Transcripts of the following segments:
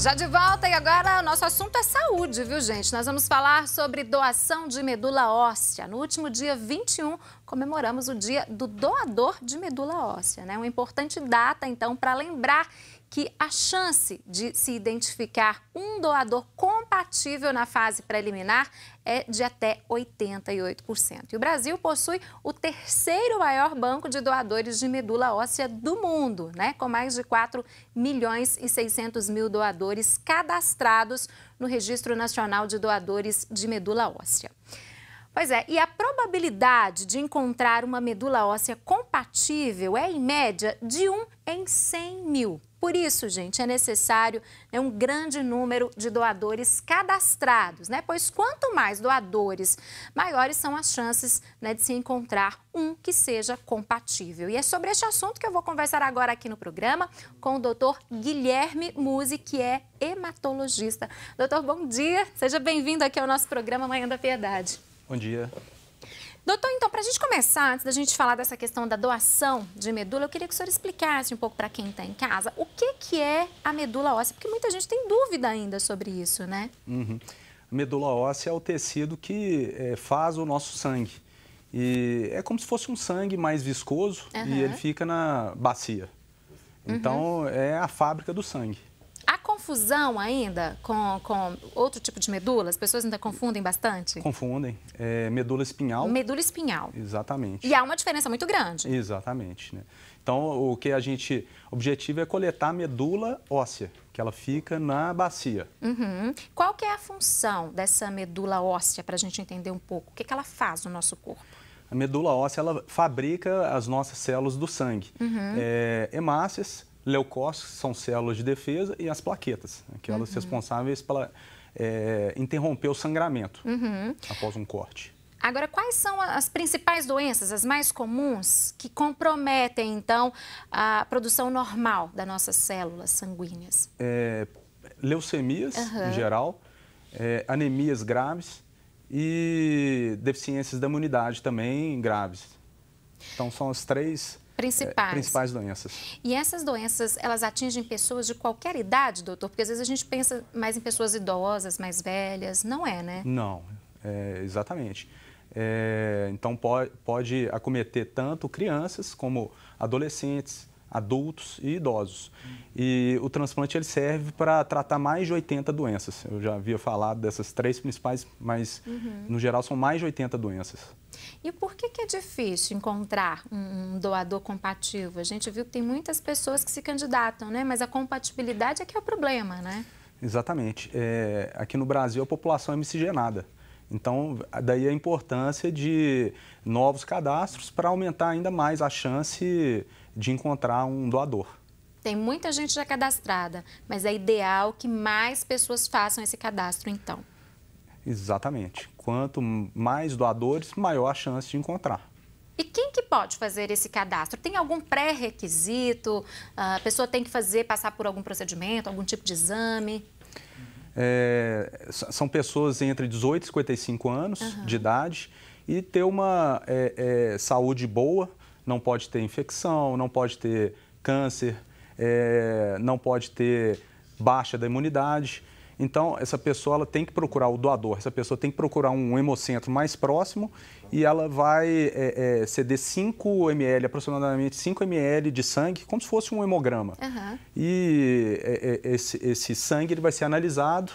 Já de volta e agora nosso assunto é saúde, viu, gente? Nós vamos falar sobre doação de medula óssea. No último dia 21, comemoramos o dia do doador de medula óssea, né? Uma importante data, então, para lembrar que a chance de se identificar um doador compatível na fase preliminar é de até 88%. E o Brasil possui o terceiro maior banco de doadores de medula óssea do mundo, né? com mais de 4 milhões e 600 mil doadores cadastrados no Registro Nacional de Doadores de Medula Óssea. Pois é, e a probabilidade de encontrar uma medula óssea compatível é, em média, de 1 em 100 mil. Por isso, gente, é necessário né, um grande número de doadores cadastrados, né? Pois quanto mais doadores, maiores são as chances né, de se encontrar um que seja compatível. E é sobre este assunto que eu vou conversar agora aqui no programa com o doutor Guilherme Musi, que é hematologista. Doutor, bom dia, seja bem-vindo aqui ao nosso programa Manhã da Piedade. Bom dia. Doutor, então, para a gente começar, antes da gente falar dessa questão da doação de medula, eu queria que o senhor explicasse um pouco para quem está em casa o que, que é a medula óssea, porque muita gente tem dúvida ainda sobre isso, né? Uhum. A medula óssea é o tecido que é, faz o nosso sangue. E é como se fosse um sangue mais viscoso uhum. e ele fica na bacia. Então, uhum. é a fábrica do sangue confusão ainda com, com outro tipo de medula? As pessoas ainda confundem bastante? Confundem. É, medula espinhal. Medula espinhal. Exatamente. E há uma diferença muito grande. Exatamente. Né? Então, o que a gente... O objetivo é coletar a medula óssea, que ela fica na bacia. Uhum. Qual que é a função dessa medula óssea, para a gente entender um pouco? O que, que ela faz no nosso corpo? A medula óssea, ela fabrica as nossas células do sangue. Uhum. É, hemácias, leucócitos, são células de defesa, e as plaquetas, aquelas né, uhum. responsáveis pela é, interromper o sangramento uhum. após um corte. Agora, quais são as principais doenças, as mais comuns, que comprometem, então, a produção normal das nossas células sanguíneas? É, leucemias, uhum. em geral, é, anemias graves e deficiências da imunidade também graves. Então, são as três é, principais. É, principais doenças. E essas doenças, elas atingem pessoas de qualquer idade, doutor? Porque às vezes a gente pensa mais em pessoas idosas, mais velhas. Não é, né? Não, é, exatamente. É, então, pode, pode acometer tanto crianças como adolescentes, adultos e idosos. E o transplante ele serve para tratar mais de 80 doenças. Eu já havia falado dessas três principais, mas uhum. no geral são mais de 80 doenças. E por que, que é difícil encontrar um doador compatível? A gente viu que tem muitas pessoas que se candidatam, né? mas a compatibilidade é que é o problema, né? Exatamente. É, aqui no Brasil a população é miscigenada. Então, daí a importância de novos cadastros para aumentar ainda mais a chance de encontrar um doador. Tem muita gente já cadastrada, mas é ideal que mais pessoas façam esse cadastro, então. Exatamente quanto mais doadores, maior a chance de encontrar. E quem que pode fazer esse cadastro? Tem algum pré-requisito? A pessoa tem que fazer, passar por algum procedimento, algum tipo de exame? É, são pessoas entre 18 e 55 anos uhum. de idade e ter uma é, é, saúde boa, não pode ter infecção, não pode ter câncer, é, não pode ter baixa da imunidade. Então, essa pessoa ela tem que procurar o doador, essa pessoa tem que procurar um hemocentro mais próximo e ela vai é, é, ceder 5 ml, aproximadamente 5 ml de sangue, como se fosse um hemograma. Uhum. E é, é, esse, esse, sangue ele vai ser analisado,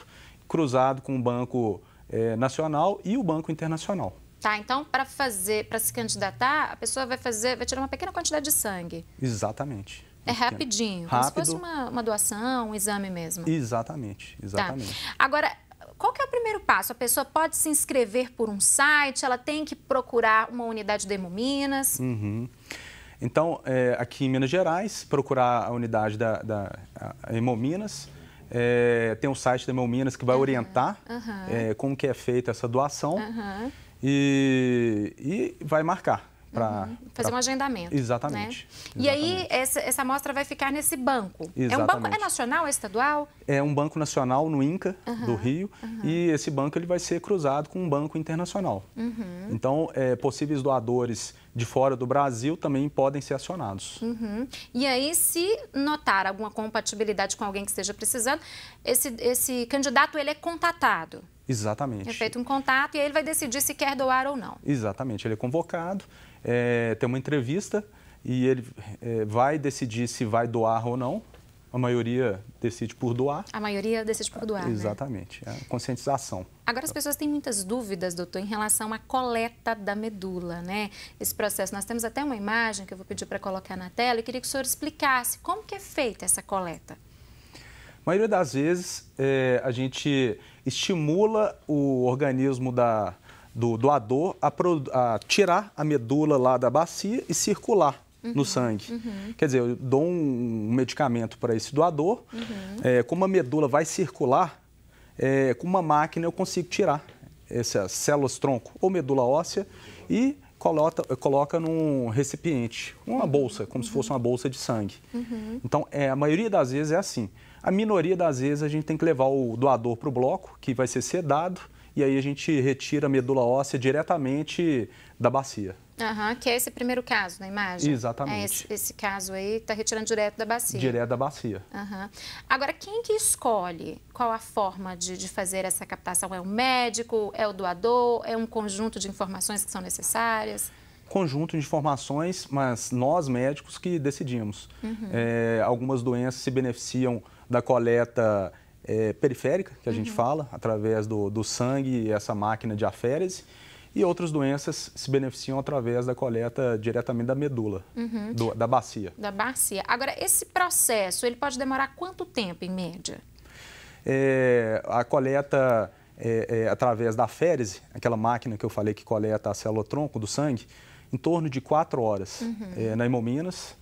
cruzado com o Banco é, Nacional e o Banco Internacional. Tá, então para fazer, para se candidatar, a pessoa vai fazer, vai tirar uma pequena quantidade de sangue. Exatamente. É rapidinho, Rápido. como se fosse uma, uma doação, um exame mesmo. Exatamente, tá. exatamente. Tá. Agora, qual que é o primeiro passo? A pessoa pode se inscrever por um site, ela tem que procurar uma unidade de Hemominas? Uhum. Então, é, aqui em Minas Gerais, procurar a unidade da, da Hemominas, é, tem um site da Hemominas que vai uhum. orientar uhum. É, como que é feita essa doação e, e vai marcar para uhum. fazer pra... um agendamento. Exatamente. Né? exatamente. E aí essa, essa amostra vai ficar nesse banco. Exatamente. É um banco é nacional, é estadual? É um banco nacional no INCA uhum. do Rio uhum. e esse banco ele vai ser cruzado com um banco internacional. Uhum. Então é, possíveis doadores de fora do Brasil também podem ser acionados. Uhum. E aí se notar alguma compatibilidade com alguém que esteja precisando, esse, esse candidato ele é contatado. Exatamente. É feito um contato e aí ele vai decidir se quer doar ou não. Exatamente. Ele é convocado é, tem uma entrevista e ele é, vai decidir se vai doar ou não. A maioria decide por doar. A maioria decide por doar. Né? Exatamente. Né? É conscientização. Agora, as pessoas têm muitas dúvidas, doutor, em relação à coleta da medula, né? Esse processo. Nós temos até uma imagem que eu vou pedir para colocar na tela e queria que o senhor explicasse como que é feita essa coleta. A maioria das vezes, é, a gente estimula o organismo da, do doador a, pro, a tirar a medula lá da bacia e circular Uhum. no sangue. Uhum. Quer dizer, eu dou um medicamento para esse doador, uhum. é, como a medula vai circular, é, com uma máquina eu consigo tirar essas células tronco ou medula óssea e coloca, coloca num recipiente, uma bolsa, como se uhum. fosse uma bolsa de sangue. Uhum. Então, é, a maioria das vezes é assim. A minoria das vezes a gente tem que levar o doador para o bloco, que vai ser sedado, e aí a gente retira a medula óssea diretamente da bacia. Uhum, que é esse primeiro caso na imagem? Exatamente. É esse, esse, caso aí está retirando direto da bacia. Direto da bacia. Uhum. Agora, quem que escolhe qual a forma de, de fazer essa captação? É o médico? É o doador? É um conjunto de informações que são necessárias? conjunto de informações, mas nós médicos que decidimos. Uhum. É, algumas doenças se beneficiam da coleta é, periférica, que a uhum. gente fala, através do, do sangue e essa máquina de aférese. E outras doenças se beneficiam através da coleta diretamente da medula, uhum. do, da bacia. Da bacia. Agora, esse processo, ele pode demorar quanto tempo, em média? É, a coleta é, é, através da férese, aquela máquina que eu falei que coleta a célula tronco do sangue, em torno de 4 horas uhum. É, na Hemominas.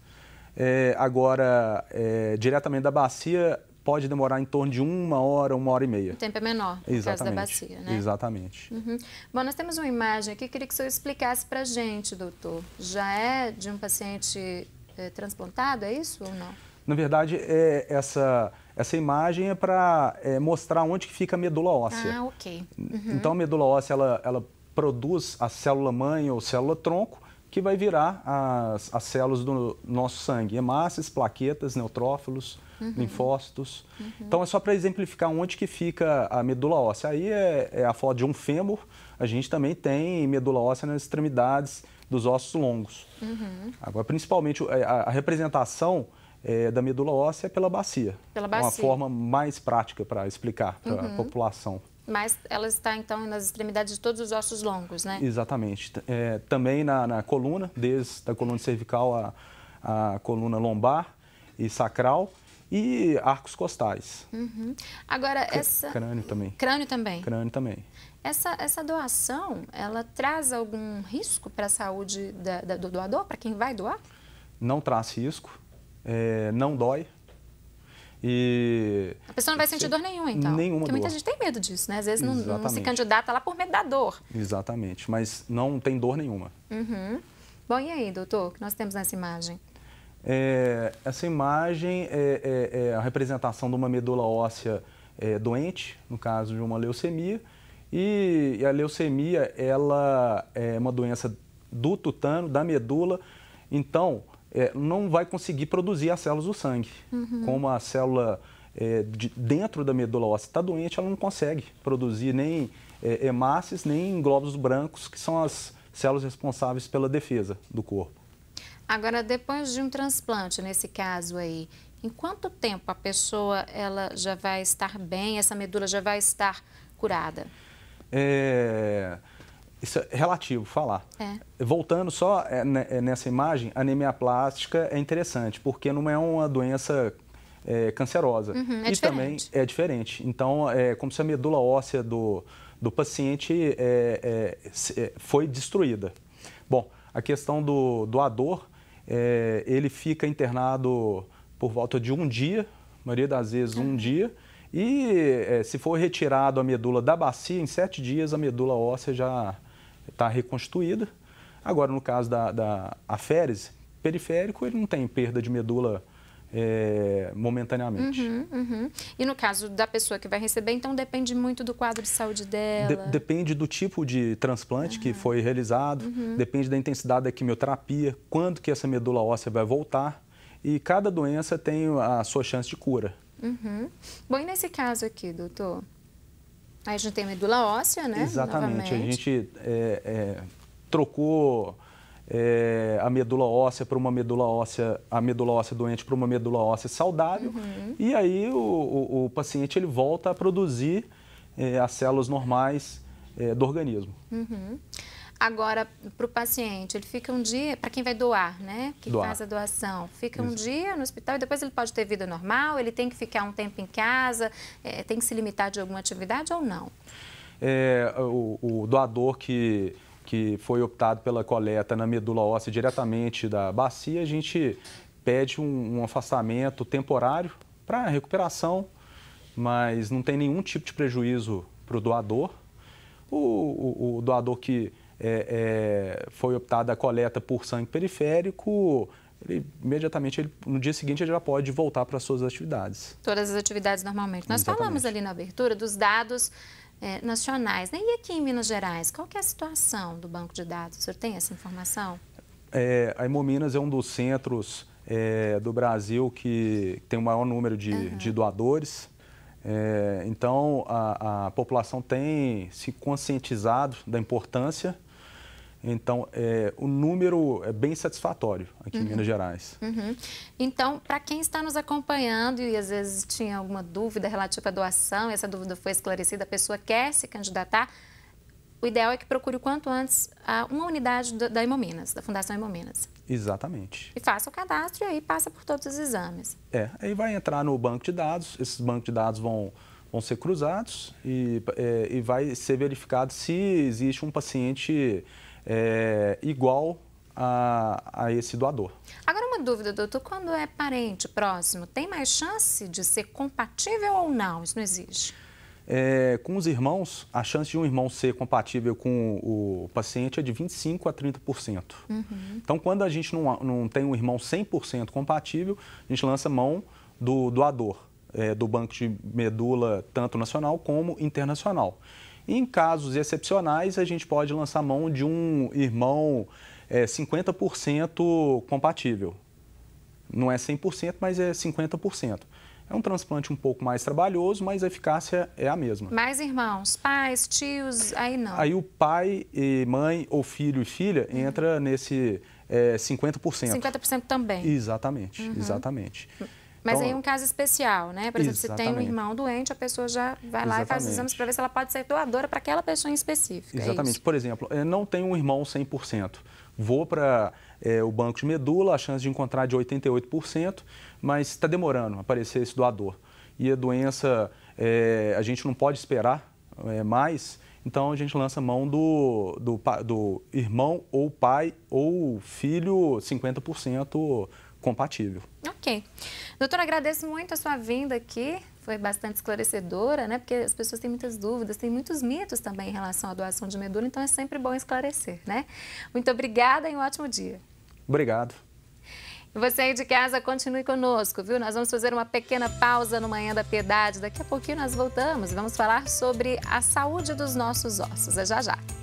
É, agora, é, diretamente da bacia, pode demorar em torno de uma hora, uma hora e meia. O tempo é menor, por causa da bacia, né? Exatamente. Uhum. Bom, nós temos uma imagem aqui, queria que o senhor explicasse para a gente, doutor. Já é de um paciente é, transplantado, é isso ou não? Na verdade, é, essa, essa imagem é para é, eh, mostrar onde que fica a medula óssea. Ah, ok. Uhum. Então, a medula óssea, ela, ela produz a célula-mãe ou célula-tronco, que vai virar as, as células do nosso sangue, hemácias, plaquetas, neutrófilos, uhum. linfócitos. Uhum. Então é só para exemplificar onde que fica a medula óssea. Aí é, é a foto de um fêmur, a gente também tem medula óssea nas extremidades dos ossos longos. Uhum. Agora, principalmente, é, a, a representação é, da medula óssea é pela bacia. Pela bacia. É uma forma mais prática para explicar para a uhum. população. Mas ela está, então, nas extremidades de todos os ossos longos, né? Exatamente. É, também na, na, coluna, desde a coluna cervical à, à coluna lombar e sacral e arcos costais. Uhum. Agora, C essa... Crânio também. Crânio também? Crânio também. Essa, essa doação, ela traz algum risco para a saúde da, da, do doador, para quem vai doar? Não traz risco, é, não dói. E... A pessoa não vai sentir dor nenhuma, então? Nenhuma Porque dor. muita gente tem medo disso, né? Às vezes não, não, se candidata lá por medo da dor. Exatamente, mas não tem dor nenhuma. Uhum. Bom, e aí, doutor, o que nós temos nessa imagem? É, essa imagem é, é, é, a representação de uma medula óssea é, doente, no caso de uma leucemia, e, e a leucemia ela é uma doença do tutano, da medula, então é, não vai conseguir produzir as células do sangue. Uhum. Como a célula de, dentro da medula óssea está doente, ela não consegue produzir nem hemácias, nem glóbulos brancos, que são as células responsáveis pela defesa do corpo. Agora, depois de um transplante, nesse caso aí, em quanto tempo a pessoa ela já vai estar bem, essa medula já vai estar curada? É... Isso é relativo, falar. É. Voltando só é, né, é, nessa imagem, anemia plástica é interessante, porque não é uma doença é, cancerosa. Uhum, é e diferente. também é diferente. Então, é como se a medula óssea do, do paciente é, é foi destruída. Bom, a questão do doador, é, ele fica internado por volta de um dia, maioria das vezes um uhum. dia, e é, se for retirado a medula da bacia, em sete dias a medula óssea já está reconstituída. Agora, no caso da, da aférese periférico, ele não tem perda de medula é, momentaneamente. Uhum, uhum. E no caso da pessoa que vai receber, então depende muito do quadro de saúde dela? De, depende do tipo de transplante uhum. que ah. foi realizado, uhum. depende da intensidade da quimioterapia, quando que essa medula óssea vai voltar e cada doença tem a sua chance de cura. Uhum. Bom, e nesse caso aqui, doutor? Aí a gente tem medula óssea, né? Exatamente. Novamente. A gente é, é, trocou é, a medula óssea para uma medula óssea, a medula óssea doente para uma medula óssea saudável, uhum. e aí o, o, o, paciente ele volta a produzir é, as células normais é, do organismo. Uhum. Agora, para o paciente, ele fica um dia, para quem vai doar, né? Que doar. faz a doação, fica Isso. um dia no hospital e depois ele pode ter vida normal, ele tem que ficar um tempo em casa, é, tem que se limitar de alguma atividade ou não? É, o, o doador que que foi optado pela coleta na medula óssea diretamente da bacia, a gente pede um, um afastamento temporário para recuperação, mas não tem nenhum tipo de prejuízo para o doador. O, o doador que é, é, foi optado a coleta por sangue periférico, ele, imediatamente, ele, no dia seguinte, ele já pode voltar para as suas atividades. Todas as atividades normalmente. Nós Exatamente. falamos ali na abertura dos dados é, nacionais. Né? E aqui em Minas Gerais, qual que é a situação do banco de dados? O senhor tem essa informação? É, a Hemominas é um dos centros é, do Brasil que tem o maior número de, uhum. de doadores. É, então, a, a população tem se conscientizado da importância então, é, o número é bem satisfatório aqui uhum. em Minas Gerais. Uhum. Então, para quem está nos acompanhando e às vezes tinha alguma dúvida relativa à doação, e essa dúvida foi esclarecida, a pessoa quer se candidatar, o ideal é que procure o quanto antes uma unidade da Hemominas, da Fundação Hemominas. Exatamente. E faça o cadastro e aí passa por todos os exames. É, aí vai entrar no banco de dados, esses bancos de dados vão vão ser cruzados e, é, e vai ser verificado se existe um paciente é, igual a, a, esse doador. Agora, uma dúvida, doutor: quando é parente próximo, tem mais chance de ser compatível ou não? Isso não existe? É, com os irmãos, a chance de um irmão ser compatível com o, paciente é de 25% a 30%. Uhum. Então, quando a gente não, não tem um irmão 100% compatível, a gente lança mão do doador, é, do banco de medula, tanto nacional como internacional. Em casos excepcionais, a gente pode lançar mão de um irmão é, 50% compatível. Não é 100%, mas é 50%. É um transplante um pouco mais trabalhoso, mas a eficácia é a mesma. Mais irmãos, pais, tios, aí não. Aí o pai e mãe, ou filho e filha, uhum. entra nesse é, 50%. 50% também. Exatamente, uhum. exatamente. Hum. Mas então, aí um caso especial, né? Por exemplo, exatamente. se tem um irmão doente, a pessoa já vai lá exatamente. e faz os exames para ver se ela pode ser doadora para aquela pessoa em específico. É exatamente. É Por exemplo, eu não tenho um irmão 100%. Vou para é, o banco de medula, a chance de encontrar é de 88%, mas está demorando aparecer esse doador. E a doença, é, a gente não pode esperar é, mais, então a gente lança mão do, do, do irmão ou pai ou filho 50% compatível. Ok. Doutora, agradeço muito a sua vinda aqui. Foi bastante esclarecedora, né? Porque as pessoas têm muitas dúvidas, têm muitos mitos também em relação à doação de medula, então é sempre bom esclarecer, né? Muito obrigada e um ótimo dia. Obrigado. E você aí de casa, continue conosco, viu? Nós vamos fazer uma pequena pausa no Manhã da Piedade. Daqui a pouquinho nós voltamos e vamos falar sobre a saúde dos nossos ossos. É já já.